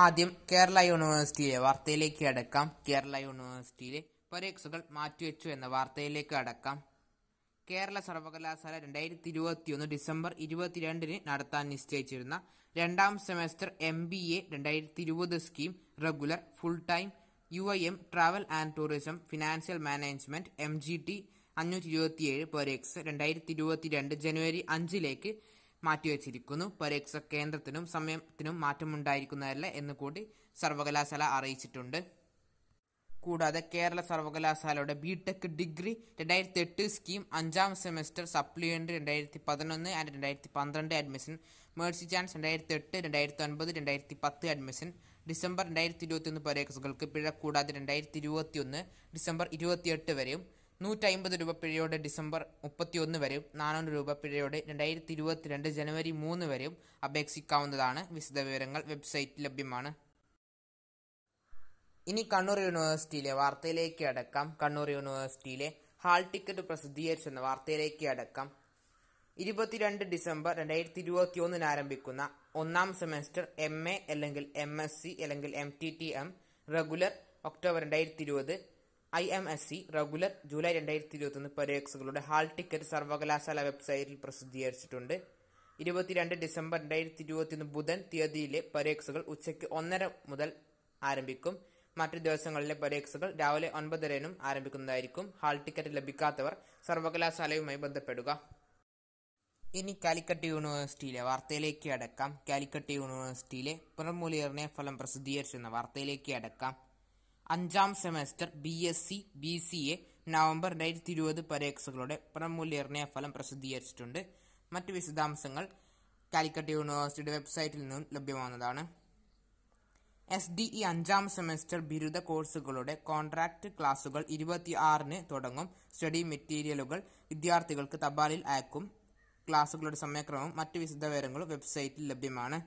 ആദ്യം കേരള യൂണിവേഴ്സിറ്റിയിലെ വാർത്തയിലേക്ക് അടക്കാം കേരള യൂണിവേഴ്സിറ്റിയിലെ പരീക്ഷകൾ മാറ്റിവെച്ചു എന്ന വാർത്തയിലേക്ക് അടക്കാം കേരള സർവകലാശാല രണ്ടായിരത്തി ഒന്ന് ഡിസംബർ ഇരുപത്തിരണ്ടിന് നടത്താൻ നിശ്ചയിച്ചിരുന്ന രണ്ടാം സെമസ്റ്റർ എം ബി എ രണ്ടായിരത്തി ഇരുപത് scheme regular full time U I M travel and tourism financial management M G T അഞ്ഞൂറ്റി ഇരുപത്തിയേഴ് പരീക്ഷ രണ്ടായിരത്തി ഇരുപത്തിരണ്ട് ജനുവരി അഞ്ചിലേക്ക് മാറ്റിവെച്ചിരിക്കുന്നു പരീക്ഷ കേന്ദ്രത്തിനും സമയത്തിനും മാറ്റമുണ്ടായിരിക്കുന്നതല്ല എന്ന് കൂടി സർവകലാശാല അറിയിച്ചിട്ടുണ്ട് കൂടാതെ കേരള സർവകലാശാലയുടെ ബി ടെക് ഡിഗ്രി രണ്ടായിരത്തി എട്ട് സ്കീം അഞ്ചാം സെമസ്റ്റർ സപ്ലിമെൻ്ററി രണ്ടായിരത്തി പതിനൊന്ന് ആൻഡ് രണ്ടായിരത്തി പന്ത്രണ്ട് അഡ്മിഷൻ മേഴ്സി ചാൻസ് രണ്ടായിരത്തി എട്ട് രണ്ടായിരത്തി ഒൻപത് രണ്ടായിരത്തി പത്ത് അഡ്മിഷൻ ഡിസംബർ രണ്ടായിരത്തി ഇരുപത്തി ഒന്ന് പരീക്ഷകൾക്ക് പിഴ കൂടാതെ രണ്ടായിരത്തി ഇരുപത്തി ഒന്ന് ഡിസംബർ ഇരുപത്തിയെട്ട് വരെയും നൂറ്റമ്പത് രൂപ പിഴയോടെ ഡിസംബർ മുപ്പത്തിയൊന്ന് വരെയും നാനൂറ് രൂപ പിഴയോടെ രണ്ടായിരത്തി ഇരുപത്തിരണ്ട് ജനുവരി മൂന്ന് വരെയും അപേക്ഷിക്കാവുന്നതാണ് വിശദ വിവരങ്ങൾ വെബ്സൈറ്റിൽ ലഭ്യമാണ് ഇനി കണ്ണൂർ യൂണിവേഴ്സിറ്റിയിലെ വാർത്തയിലേക്ക് അടക്കാം കണ്ണൂർ യൂണിവേഴ്സിറ്റിയിലെ ഹാൾ ടിക്കറ്റ് പ്രസിദ്ധീകരിച്ചെന്ന വാർത്തയിലേക്ക് അടക്കാം ഇരുപത്തിരണ്ട് ഡിസംബർ രണ്ടായിരത്തി ഇരുപത്തി ഒന്നിന് ആരംഭിക്കുന്ന ഒന്നാം സെമസ്റ്റർ എം എ അല്ലെങ്കിൽ എം എസ് സി അല്ലെങ്കിൽ M T T M regular October രണ്ടായിരത്തി ഇരുപത് I M S C regular July രണ്ടായിരത്തി ഇരുപത്തി ഒന്ന് പരീക്ഷകളുടെ ഹാൾ ടിക്കറ്റ് സർവകലാശാല വെബ്സൈറ്റിൽ പ്രസിദ്ധീകരിച്ചിട്ടുണ്ട് ഇരുപത്തിരണ്ട് ഡിസംബർ രണ്ടായിരത്തി ഇരുപത്തിയൊന്ന് ബുധൻ തീയതിയിലെ പരീക്ഷകൾ ഉച്ചയ്ക്ക് ഒന്നര മുതൽ ആരംഭിക്കും മറ്റ് ദിവസങ്ങളിലെ പരീക്ഷകൾ രാവിലെ ഒൻപതരനും ആരംഭിക്കുന്നതായിരിക്കും ഹാൾ ടിക്കറ്റ് ലഭിക്കാത്തവർ സർവകലാശാലയുമായി ബന്ധപ്പെടുക ഇനി കാലിക്കട്ട് യൂണിവേഴ്സിറ്റിയിലെ വാർത്തയിലേക്ക് അടക്കാം കാലിക്കട്ട് യൂണിവേഴ്സിറ്റിയിലെ പുനർമൂല്യനിർണയ ഫലം പ്രസിദ്ധീകരിച്ചെന്ന വാർത്തയിലേക്ക് അടക്കാം അഞ്ചാം semester B S C B C A November രണ്ടായിരത്തി ഇരുപത് പരീക്ഷകളുടെ പ്രമൂല്യനിർണയ ഫലം പ്രസിദ്ധീകരിച്ചിട്ടുണ്ട് മറ്റ് വിശദാംശങ്ങൾ കാലിക്കറ്റ് യൂണിവേഴ്സിറ്റിയുടെ വെബ്സൈറ്റിൽ നിന്നും ലഭ്യമാകുന്നതാണ് എസ് ഡി ഇ അഞ്ചാം സെമസ്റ്റർ ബിരുദ കോഴ്സുകളുടെ കോൺട്രാക്ട് ക്ലാസുകൾ ഇരുപത്തി ആറിന് തുടങ്ങും സ്റ്റഡി മെറ്റീരിയലുകൾ വിദ്യാർത്ഥികൾക്ക് തപാലിൽ അയക്കും ക്ലാസുകളുടെ സമയക്രമവും മറ്റ് വിശദവിവരങ്ങളും വെബ്സൈറ്റിൽ ലഭ്യമാണ്